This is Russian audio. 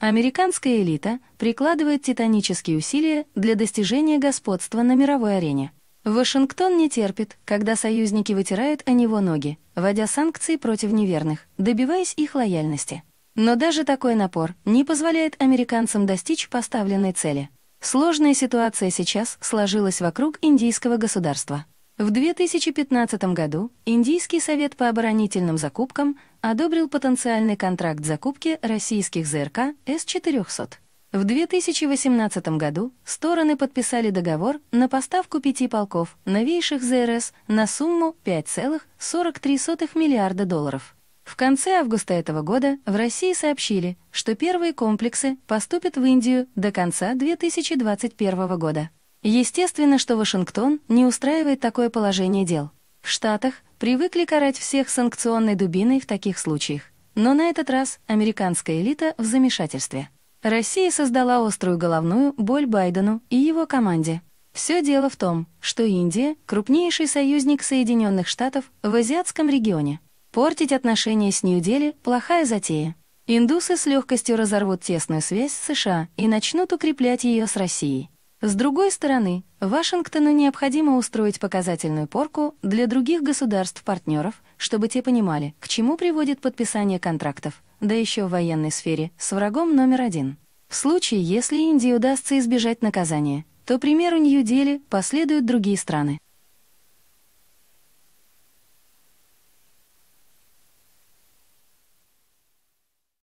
Американская элита прикладывает титанические усилия для достижения господства на мировой арене. Вашингтон не терпит, когда союзники вытирают о него ноги, вводя санкции против неверных, добиваясь их лояльности. Но даже такой напор не позволяет американцам достичь поставленной цели. Сложная ситуация сейчас сложилась вокруг индийского государства. В 2015 году Индийский совет по оборонительным закупкам одобрил потенциальный контракт закупки российских ЗРК С-400. В 2018 году стороны подписали договор на поставку пяти полков новейших ЗРС на сумму 5,43 миллиарда долларов. В конце августа этого года в России сообщили, что первые комплексы поступят в Индию до конца 2021 года. Естественно, что Вашингтон не устраивает такое положение дел. В Штатах привыкли карать всех санкционной дубиной в таких случаях. Но на этот раз американская элита в замешательстве. Россия создала острую головную боль Байдену и его команде. Все дело в том, что Индия — крупнейший союзник Соединенных Штатов в азиатском регионе. Портить отношения с Нью-Дели — плохая затея. Индусы с легкостью разорвут тесную связь с США и начнут укреплять ее с Россией. С другой стороны, Вашингтону необходимо устроить показательную порку для других государств-партнеров, чтобы те понимали, к чему приводит подписание контрактов, да еще в военной сфере, с врагом номер один. В случае, если Индии удастся избежать наказания, то примеру Нью-Дели последуют другие страны.